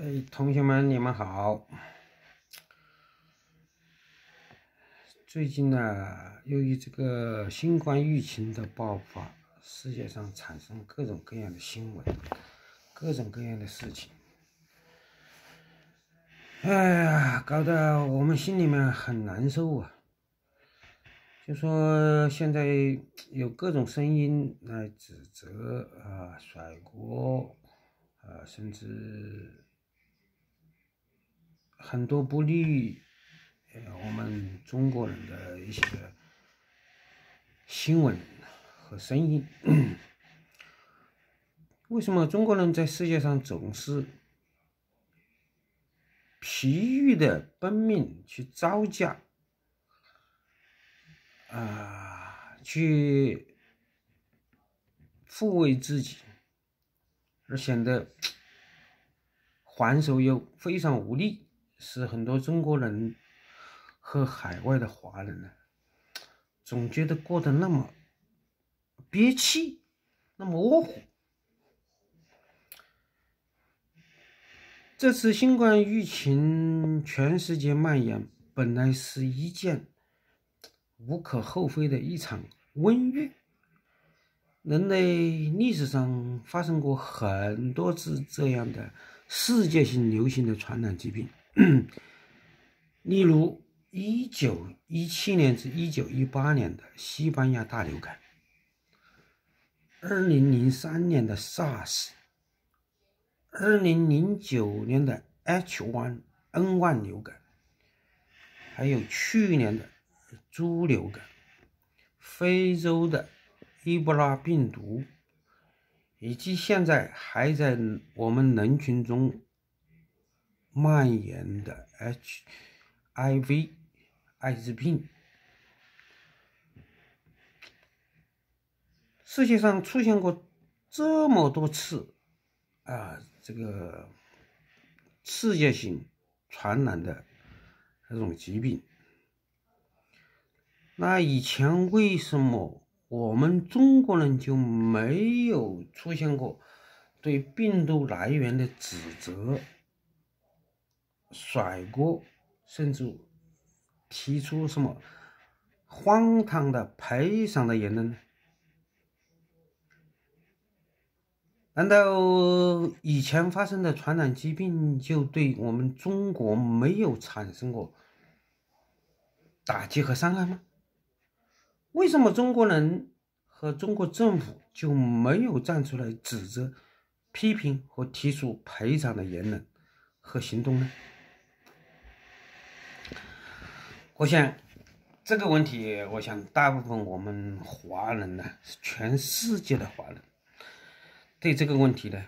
哎，同学们，你们好！最近呢，由于这个新冠疫情的爆发，世界上产生各种各样的新闻，各种各样的事情。哎呀，搞得我们心里面很难受啊！就说现在有各种声音来指责啊、甩锅啊，甚至……很多不利于呃我们中国人的一些新闻和声音，为什么中国人在世界上总是疲于的奔命去招架啊，去护卫自己，而显得 还手又非常无力？使很多中国人和海外的华人呢，总觉得过得那么憋气，那么窝火。这次新冠疫情全世界蔓延，本来是一件无可厚非的一场瘟疫。人类历史上发生过很多次这样的世界性流行的传染疾病。例如，一九一七年至一九一八年的西班牙大流感，二零零三年的 SARS，二零零九年的 H1N1 流感，还有去年的猪流感，非洲的埃博拉病毒，以及现在还在我们人群中。蔓延的 HIV 艾滋病，世界上出现过这么多次啊，这个世界性传染的这种疾病。那以前为什么我们中国人就没有出现过对病毒来源的指责？甩锅，甚至提出什么荒唐的赔偿的言论？难道以前发生的传染疾病就对我们中国没有产生过打击和伤害吗？为什么中国人和中国政府就没有站出来指责、批评和提出赔偿的言论和行动呢？我想这个问题，我想大部分我们华人呢，是全世界的华人，对这个问题呢，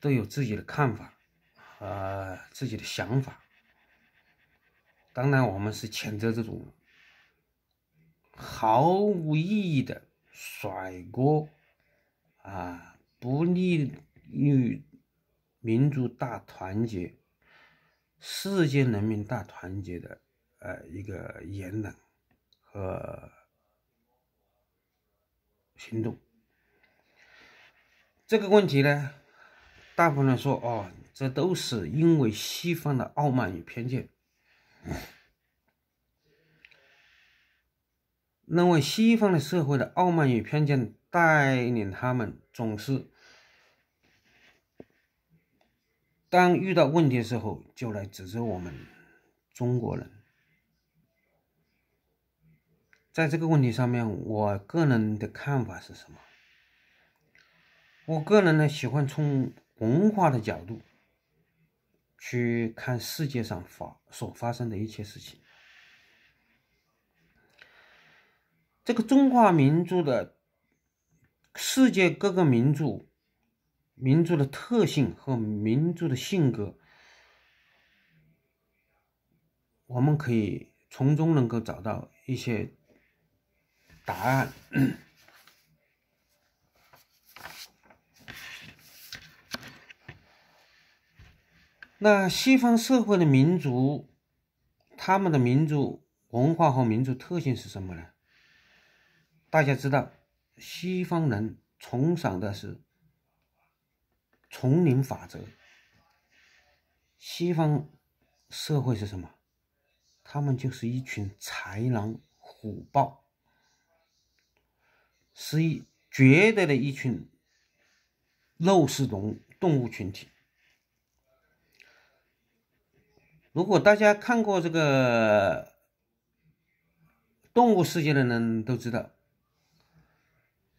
都有自己的看法和自己的想法。当然，我们是谴责这种毫无意义的甩锅啊，不利于民族大团结、世界人民大团结的。呃一个言论和行动，这个问题呢，大部分人说，哦，这都是因为西方的傲慢与偏见，认为西方的社会的傲慢与偏见带领他们总是，当遇到问题时候就来指责我们中国人。在这个问题上面，我个人的看法是什么？我个人呢，喜欢从文化的角度去看世界上发所发生的一切事情。这个中华民族的、世界各个民族、民族的特性和民族的性格，我们可以从中能够找到一些。答案。那西方社会的民族，他们的民族文化和民族特性是什么呢？大家知道，西方人崇尚的是丛林法则。西方社会是什么？他们就是一群豺狼虎豹。是一绝对的一群肉食动动物群体。如果大家看过这个《动物世界》的人都知道，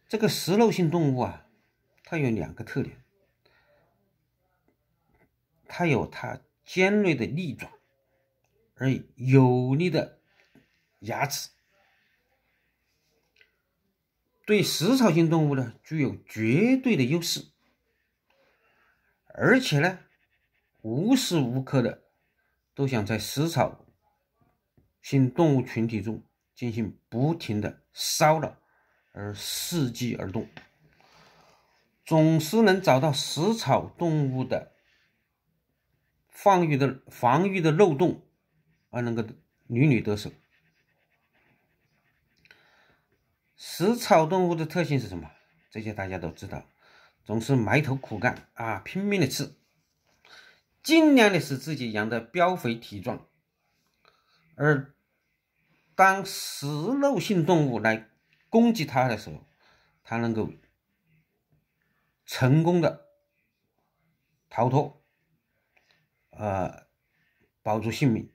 这个食肉性动物啊，它有两个特点，它有它尖锐的利爪，而有力的牙齿。对食草性动物呢，具有绝对的优势，而且呢，无时无刻的都想在食草性动物群体中进行不停的骚扰，而伺机而动，总是能找到食草动物的防御的防御的漏洞，而能够屡屡得手。食草动物的特性是什么？这些大家都知道，总是埋头苦干啊，拼命的吃，尽量的使自己养的膘肥体壮。而当食肉性动物来攻击它的时候，它能够成功的逃脱，呃，保住性命。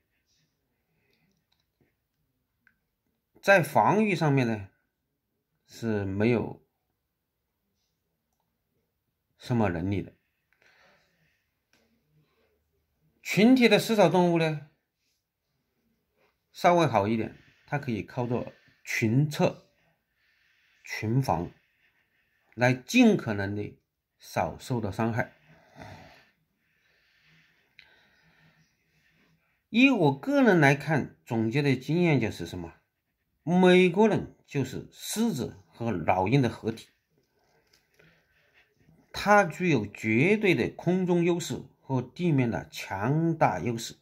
在防御上面呢？是没有什么能力的。群体的食草动物呢，稍微好一点，它可以靠着群策群防来尽可能的少受到伤害。以我个人来看，总结的经验就是什么？美国人。就是狮子和老鹰的合体，它具有绝对的空中优势和地面的强大优势。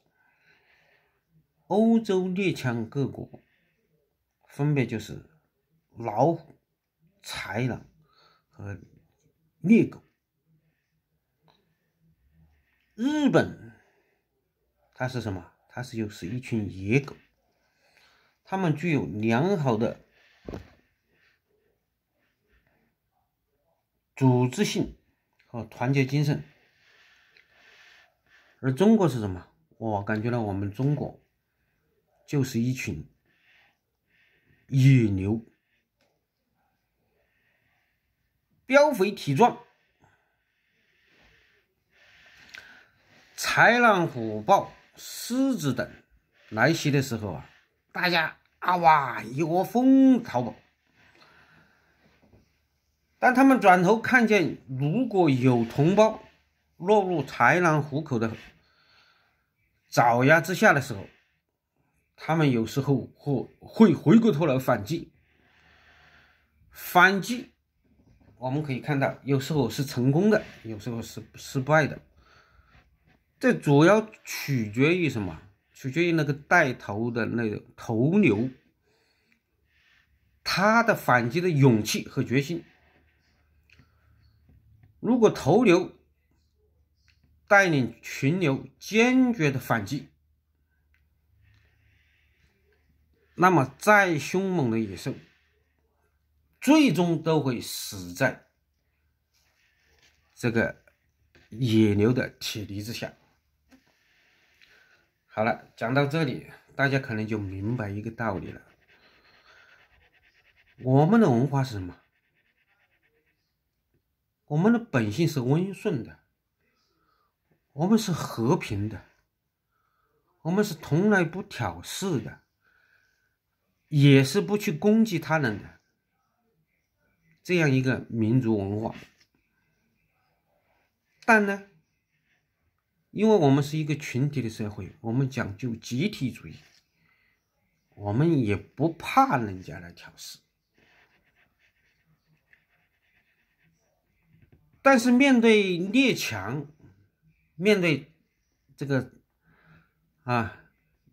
欧洲猎枪各国分别就是老虎、豺狼和猎狗。日本，它是什么？它是又是一群野狗，它们具有良好的。组织性和团结精神，而中国是什么？我感觉到我们中国就是一群野牛，膘肥体壮，豺狼虎豹、狮子等来袭的时候啊，大家啊哇，一窝蜂逃跑。当他们转头看见如果有同胞落入豺狼虎口的爪牙之下的时候，他们有时候会会回过头来反击。反击，我们可以看到，有时候是成功的，有时候是失败的。这主要取决于什么？取决于那个带头的那个头牛，他的反击的勇气和决心。如果头牛带领群牛坚决的反击，那么再凶猛的野兽，最终都会死在这个野牛的铁蹄之下。好了，讲到这里，大家可能就明白一个道理了：我们的文化是什么？我们的本性是温顺的，我们是和平的，我们是从来不挑事的，也是不去攻击他人的这样一个民族文化。但呢，因为我们是一个群体的社会，我们讲究集体主义，我们也不怕人家来挑事。但是面对列强，面对这个啊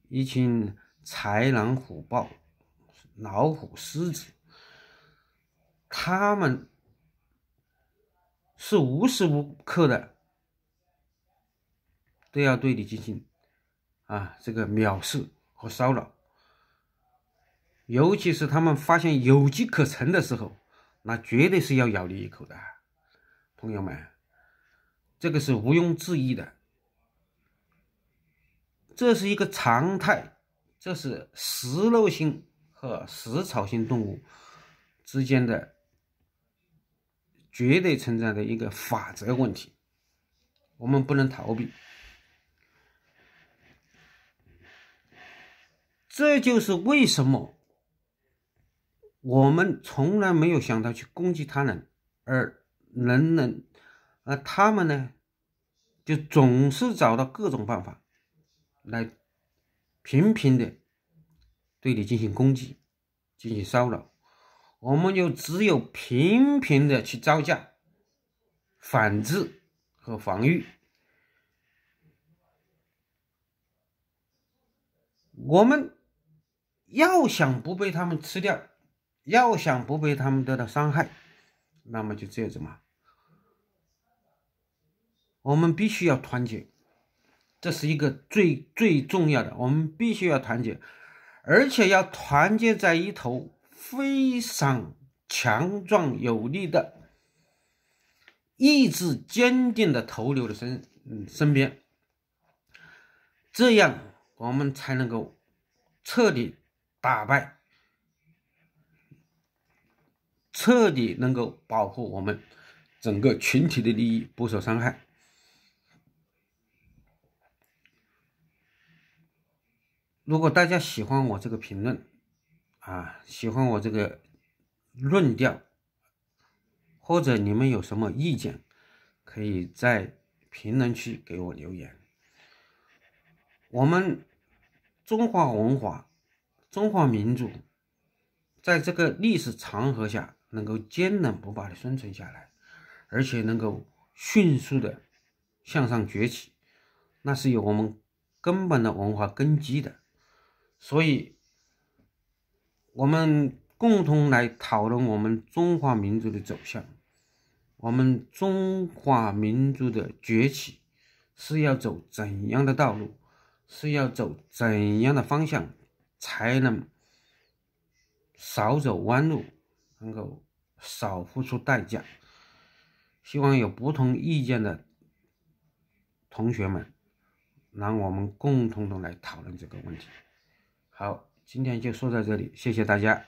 一群豺狼虎豹、老虎狮子，他们是无时无刻的都要对你进行啊这个藐视和骚扰，尤其是他们发现有机可乘的时候，那绝对是要咬你一口的。朋友们，这个是毋庸置疑的，这是一个常态，这是食肉性和食草性动物之间的绝对存在的一个法则问题，我们不能逃避。这就是为什么我们从来没有想到去攻击他人，而。人人，而他们呢，就总是找到各种办法，来频频的对你进行攻击、进行骚扰。我们就只有频频的去招架、反制和防御。我们要想不被他们吃掉，要想不被他们得到伤害，那么就只有怎么？我们必须要团结，这是一个最最重要的。我们必须要团结，而且要团结在一头非常强壮有力的、意志坚定的头牛的身身边，这样我们才能够彻底打败，彻底能够保护我们整个群体的利益不受伤害。如果大家喜欢我这个评论，啊，喜欢我这个论调，或者你们有什么意见，可以在评论区给我留言。我们中华文化、中华民族在这个历史长河下能够坚韧不拔的生存下来，而且能够迅速的向上崛起，那是有我们根本的文化根基的。所以，我们共同来讨论我们中华民族的走向。我们中华民族的崛起是要走怎样的道路？是要走怎样的方向才能少走弯路，能够少付出代价？希望有不同意见的同学们，让我们共同的来讨论这个问题。好，今天就说到这里，谢谢大家。